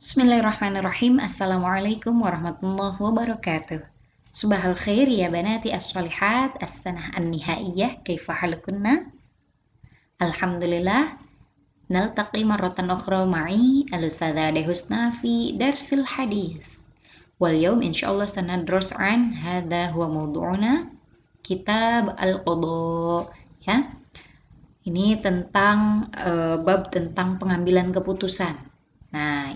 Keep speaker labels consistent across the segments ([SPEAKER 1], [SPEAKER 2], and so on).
[SPEAKER 1] Bismillahirrahmanirrahim. Assalamualaikum warahmatullahi wabarakatuh. Subahal khair ya banati as salihat as-sanah an-nihaiyah kaifa halukunna. Alhamdulillah. Naltaqi marratan ukhra ma'i al usadha dehusna fi darsil hadis. Wal yawm insyaAllah sanadros an hadha huwa mudu'una kitab al-qudu. ya ini tentang uh, bab tentang pengambilan keputusan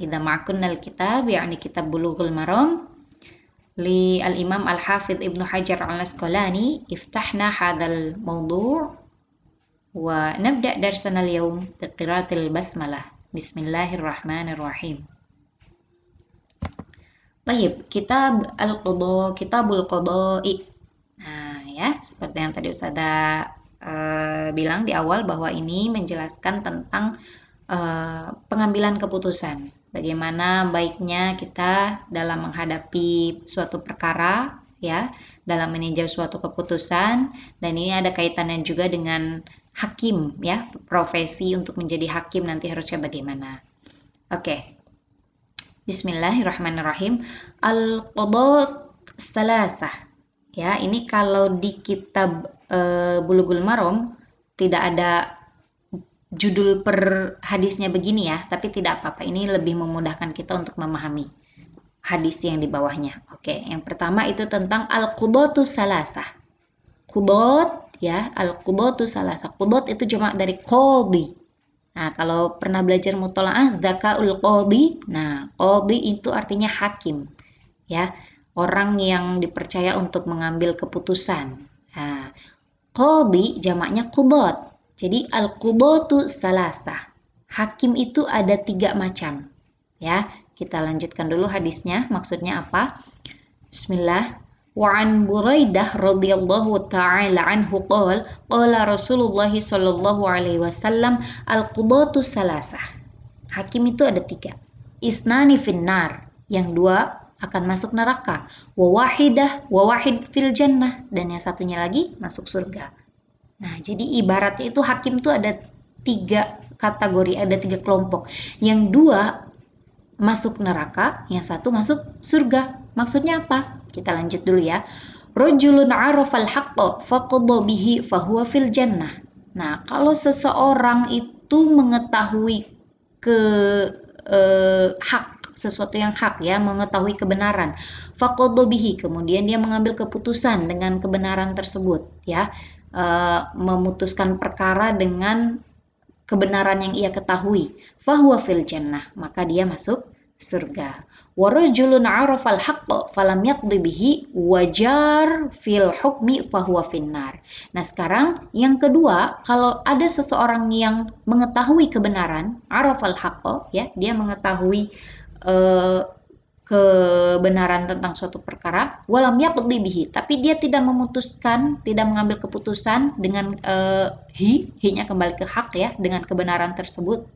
[SPEAKER 1] idza ma'kunnal kitab yakni kitab Bulughul Maram li al-Imam Al-Hafidh Ibnu Hajar Al-Asqalani iftahna hadzal mawdu' wa nabda darsana al-yawm qiraatil basmalah. Bismillahirrahmanirrahim. Baik, kitab al-qadha, kitabul qadha'i. Nah, ya, seperti yang tadi Ustazah uh, bilang di awal bahwa ini menjelaskan tentang Eh, pengambilan keputusan. Bagaimana baiknya kita dalam menghadapi suatu perkara, ya, dalam meninjau suatu keputusan, dan ini ada kaitannya juga dengan hakim, ya, profesi untuk menjadi hakim nanti harusnya bagaimana. Oke, okay. Bismillahirrahmanirrahim. al qobot Salasah. Ya, ini kalau di kitab e, Bulughul Maram tidak ada judul per hadisnya begini ya, tapi tidak apa-apa. Ini lebih memudahkan kita untuk memahami hadis yang di bawahnya. Oke, yang pertama itu tentang al-qudatu salasah. Qudat ya, al-qudatu salasah. Qudat itu cuma dari qadi. Nah, kalau pernah belajar mutolaah zakaul qadi. Nah, qadi itu artinya hakim. Ya, orang yang dipercaya untuk mengambil keputusan. Nah, qadi jamaknya Kubot. Jadi al-qudotu salasa. Hakim itu ada tiga macam. Ya, kita lanjutkan dulu hadisnya. Maksudnya apa? Bismillah. Wa an Buraidah radhiyallahu ta'ala anhu qol, qala Rasulullah sallallahu alaihi wasallam al وسلم salasa. Hakim itu ada tiga. Isnani finnar, yang dua akan masuk neraka. Wawahidah, wawahid fil jannah, dan yang satunya lagi masuk surga. Nah, jadi ibaratnya itu hakim itu ada tiga kategori, ada tiga kelompok. Yang dua masuk neraka, yang satu masuk surga. Maksudnya apa? Kita lanjut dulu ya. Rojulun arafal hakto faqadha bihi fahuwa fil jannah. Nah, kalau seseorang itu mengetahui ke eh, hak sesuatu yang hak ya, mengetahui kebenaran, faqadha kemudian dia mengambil keputusan dengan kebenaran tersebut ya uh, memutuskan perkara dengan kebenaran yang ia ketahui. Fahuwa fil jannah, maka dia masuk surga. Warajulun arafal haqq falam yaqdi bihi wajar fil hukmi fahuwa finnar. Nah sekarang yang kedua, kalau ada seseorang yang mengetahui kebenaran, arafal haqq ya, dia mengetahui uh, kebenaran tentang suatu perkara walam yakut bihi tapi dia tidak memutuskan tidak mengambil keputusan dengan uh, hi hi-nya kembali ke hak ya dengan kebenaran tersebut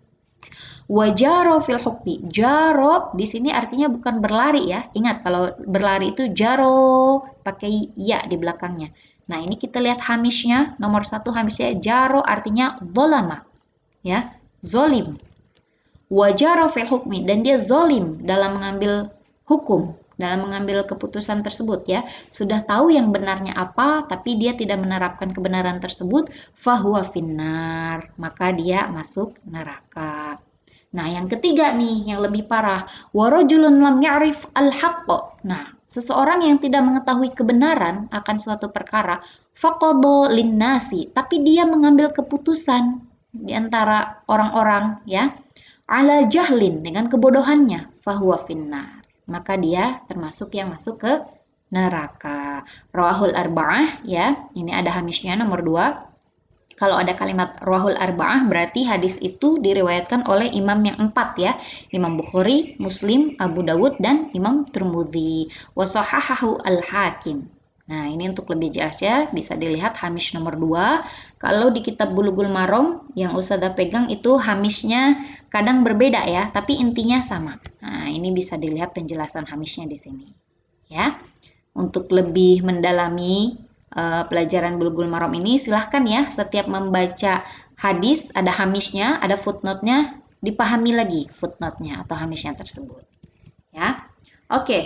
[SPEAKER 1] wajaro fil hukmi jaro di sini artinya bukan berlari ya ingat kalau berlari itu jaro pakai ya di belakangnya nah ini kita lihat hamisnya nomor satu hamisnya jaro artinya dolama ya zolim wajaro fil hukmi dan dia zolim dalam mengambil hukum dalam mengambil keputusan tersebut ya sudah tahu yang benarnya apa tapi dia tidak menerapkan kebenaran tersebut fahuwa finnar maka dia masuk neraka nah yang ketiga nih yang lebih parah warojulun lam ya'rif al -haqqo. nah seseorang yang tidak mengetahui kebenaran akan suatu perkara faqadu linnasi tapi dia mengambil keputusan di antara orang-orang ya ala jahlin dengan kebodohannya fahuwa finnar maka dia termasuk yang masuk ke neraka. Rawahul arba'ah ya. Ini ada hamisnya nomor dua. Kalau ada kalimat rawahul arba'ah berarti hadis itu diriwayatkan oleh imam yang empat ya. Imam Bukhari, Muslim, Abu Dawud dan Imam Tirmidzi. Wasohahahu al-Hakim. Nah, ini untuk lebih jelas ya, bisa dilihat hamish nomor dua. Kalau di kitab Bulughul Marom yang Usada pegang itu hamishnya kadang berbeda ya, tapi intinya sama. Nah, ini bisa dilihat penjelasan Hamishnya di sini. Ya. Untuk lebih mendalami uh, pelajaran Bulgul Maram ini silahkan ya setiap membaca hadis ada Hamishnya, ada footnote-nya, dipahami lagi footnote-nya atau Hamishnya tersebut. Ya. Oke. Okay.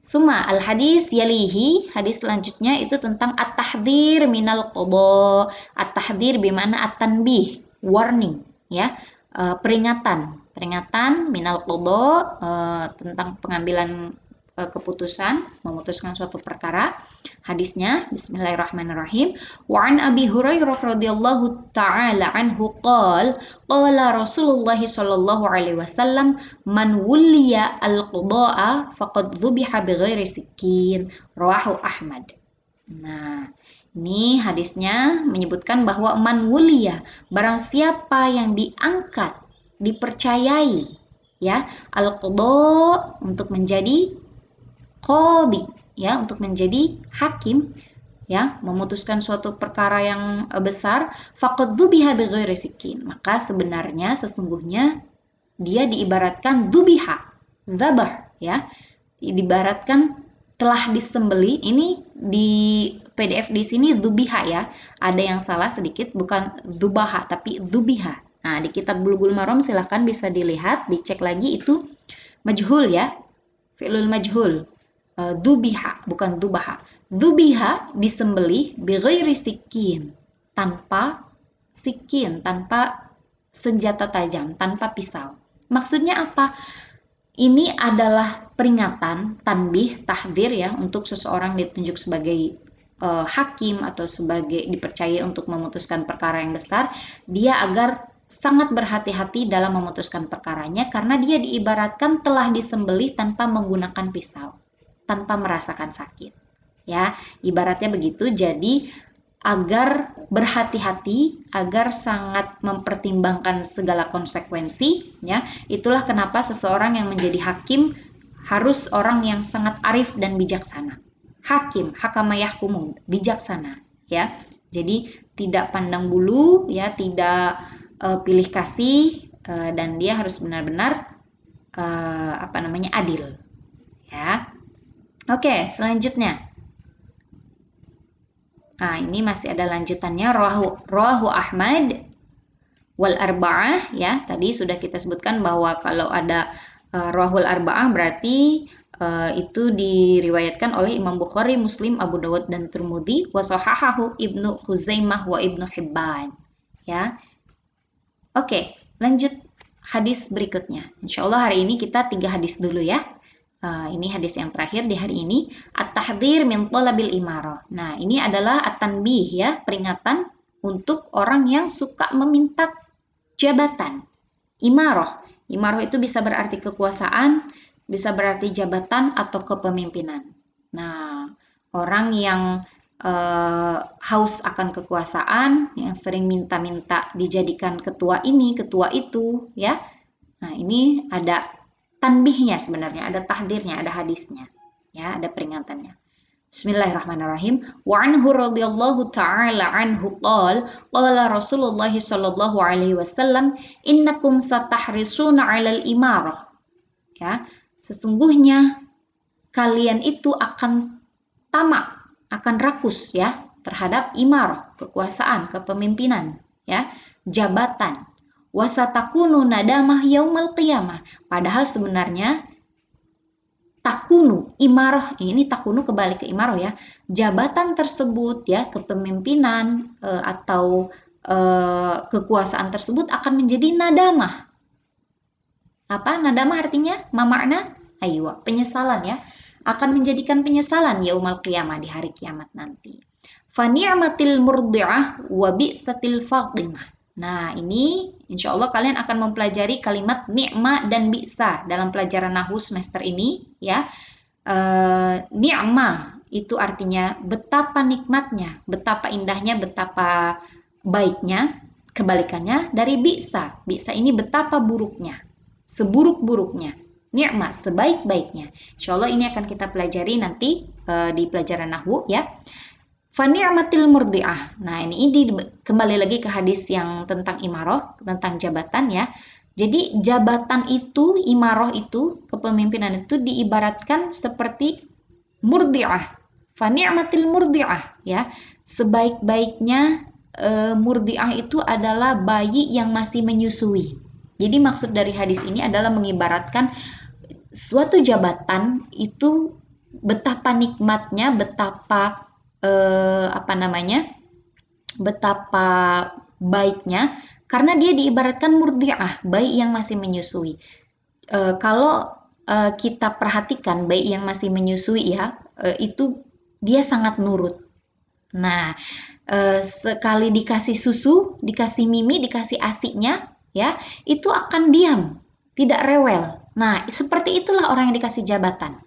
[SPEAKER 1] Suma al-hadis yalihi, hadis selanjutnya itu tentang at-tahdir minal qobo At-tahdir bimana at-tanbih, warning ya, eh, peringatan peringatan minal qadha eh, tentang pengambilan eh, keputusan memutuskan suatu perkara hadisnya bismillahirrahmanirrahim wa an abi hurairah radhiyallahu taala anhu qol qala rasulullah sallallahu alaihi wasallam man wulliya al qadaa faqad dhubiha bighairi sikin rawahu ahmad nah ini hadisnya menyebutkan bahwa man wulia, barang siapa yang diangkat dipercayai ya al untuk menjadi qadhi ya untuk menjadi hakim ya memutuskan suatu perkara yang e, besar faqad dubiha bighairi sikin maka sebenarnya sesungguhnya dia diibaratkan dubiha zabar ya diibaratkan telah disembeli ini di PDF di sini dubiha ya ada yang salah sedikit bukan dubaha tapi dubiha Nah, di kitab Bulughul Maram silahkan bisa dilihat, dicek lagi itu majhul ya. Fi'lul majhul. Eh, dubiha, bukan dubaha. Dubiha disembelih bighairi sikin, tanpa sikin, tanpa senjata tajam, tanpa pisau. Maksudnya apa? Ini adalah peringatan, tanbih, tahdir ya untuk seseorang ditunjuk sebagai eh, hakim atau sebagai dipercaya untuk memutuskan perkara yang besar, dia agar sangat berhati-hati dalam memutuskan perkaranya karena dia diibaratkan telah disembelih tanpa menggunakan pisau, tanpa merasakan sakit. Ya, ibaratnya begitu. Jadi agar berhati-hati, agar sangat mempertimbangkan segala konsekuensi, ya. Itulah kenapa seseorang yang menjadi hakim harus orang yang sangat arif dan bijaksana. Hakim, hakamayah kumum, bijaksana, ya. Jadi tidak pandang bulu, ya, tidak uh, pilih kasih uh, dan dia harus benar-benar uh, apa namanya adil ya oke okay, selanjutnya nah ini masih ada lanjutannya rohu rohu Ahmad wal arba'ah ya tadi sudah kita sebutkan bahwa kalau ada uh, rohul arba'ah berarti uh, itu diriwayatkan oleh Imam Bukhari Muslim Abu Dawud dan Turmudi wasohahahu ibnu Khuzaimah wa ibnu Hibban ya Oke, lanjut hadis berikutnya. Insya Allah hari ini kita tiga hadis dulu ya. Uh, ini hadis yang terakhir di hari ini. At-tahdir min talabil imaro. Nah, ini adalah at-tanbih ya, peringatan untuk orang yang suka meminta jabatan. imaro. Imaro itu bisa berarti kekuasaan, bisa berarti jabatan atau kepemimpinan. Nah, orang yang uh, haus akan kekuasaan, yang sering minta-minta dijadikan ketua ini, ketua itu, ya. Nah, ini ada tanbihnya sebenarnya, ada tahdirnya, ada hadisnya, ya, ada peringatannya. Bismillahirrahmanirrahim. Wa anhu radhiyallahu ta'ala anhu qal qala Rasulullah sallallahu alaihi wasallam innakum satahrisuna 'alal imarah. Ya, sesungguhnya kalian itu akan tamak akan rakus ya terhadap imaroh kekuasaan, kepemimpinan, ya, jabatan. Wasatakunu nadamah yaumal qiyamah. Padahal sebenarnya takunu imarah ini takunu kebalik ke imarah ya. Jabatan tersebut ya kepemimpinan e, atau e, kekuasaan tersebut akan menjadi nadamah. Apa nadamah artinya? Mamakna? ayo penyesalan ya akan menjadikan penyesalan yaumal qiyamah di hari kiamat nanti. Fani'matil murdi'ah wa bi'satil fatimah. Nah, ini insya Allah kalian akan mempelajari kalimat ni'ma dan bi'sa dalam pelajaran Nahu semester ini ya. E, ni'ma itu artinya betapa nikmatnya, betapa indahnya, betapa baiknya. Kebalikannya dari bi'sa. Bi'sa ini betapa buruknya, seburuk-buruknya nikmat sebaik-baiknya. Insya Allah ini akan kita pelajari nanti e, di pelajaran Nahwu ya. Fani'matil murdi'ah. Nah, ini, ini kembali lagi ke hadis yang tentang imaroh, tentang jabatan ya. Jadi jabatan itu, imaroh itu, kepemimpinan itu diibaratkan seperti murdi'ah. Fani'matil murdi'ah ya. Sebaik-baiknya e, murdi'ah itu adalah bayi yang masih menyusui. Jadi maksud dari hadis ini adalah mengibaratkan suatu jabatan itu betapa nikmatnya, betapa eh, apa namanya, betapa baiknya, karena dia diibaratkan murdiah, bayi yang masih menyusui. Eh, kalau eh, kita perhatikan bayi yang masih menyusui ya, eh, itu dia sangat nurut. Nah, eh, sekali dikasih susu, dikasih mimi, dikasih asiknya, ya, itu akan diam, tidak rewel, Nah, seperti itulah orang yang dikasih jabatan.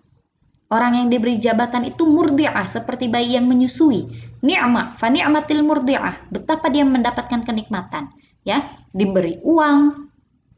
[SPEAKER 1] Orang yang diberi jabatan itu murdi'ah, seperti bayi yang menyusui. Ni'ma, fa ni'matil murdi'ah. Betapa dia mendapatkan kenikmatan. Ya, diberi uang,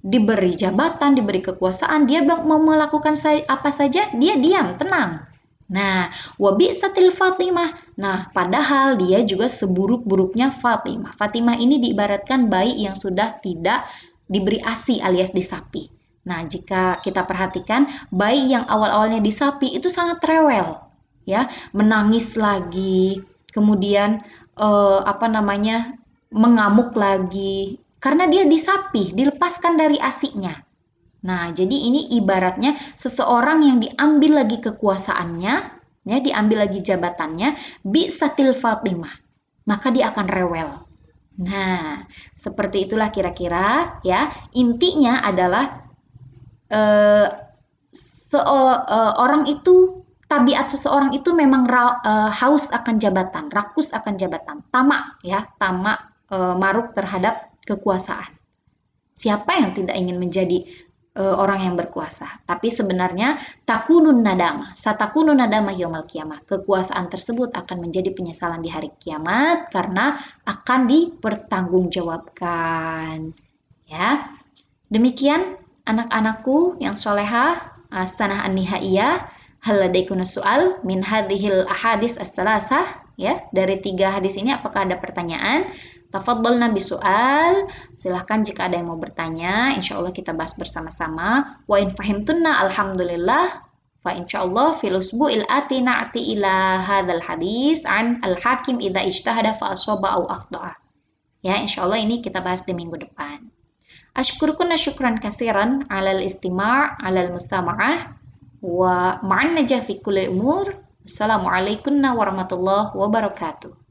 [SPEAKER 1] diberi jabatan, diberi kekuasaan, dia mau melakukan apa saja, dia diam, tenang. Nah, wabi satil Fatimah. Nah, padahal dia juga seburuk-buruknya Fatimah. Fatimah ini diibaratkan bayi yang sudah tidak diberi ASI alias disapih. Nah, jika kita perhatikan, bayi yang awal-awalnya di itu sangat rewel, ya, menangis lagi, kemudian eh, apa namanya, mengamuk lagi, karena dia disapi, dilepaskan dari asiknya. Nah, jadi ini ibaratnya seseorang yang diambil lagi kekuasaannya, ya, diambil lagi jabatannya, bisa satil Fatimah, maka dia akan rewel. Nah, seperti itulah kira-kira ya. Intinya adalah uh, itu tabiat seseorang itu memang ra, uh, haus akan jabatan, rakus akan jabatan, tamak ya, tamak uh, maruk terhadap kekuasaan. Siapa yang tidak ingin menjadi uh, orang yang berkuasa? Tapi sebenarnya takunun nadama, satakunun nadama yomal kiamat. Kekuasaan tersebut akan menjadi penyesalan di hari kiamat karena akan dipertanggungjawabkan. Ya. Demikian anak-anakku yang solehah, ah, sanah an-nihaiyah, haladaikuna su'al min hadhil ahadis as-salasah, ya. Dari tiga hadis ini apakah ada pertanyaan? Tafadhal nabi soal, silahkan jika ada yang mau bertanya, insya Allah kita bahas bersama-sama. Wa in fahimtunna alhamdulillah, Fa insyaallah fil il ati na'ti ila hadhal hadis an al-hakim idha ijtahada fa au Ya, insyaallah ini kita bahas di minggu depan. Ashkurkunna syukran kasiran alal istimah, alal mustama'ah wa ma'an najah fi kulli umur. Assalamualaikum warahmatullahi wabarakatuh.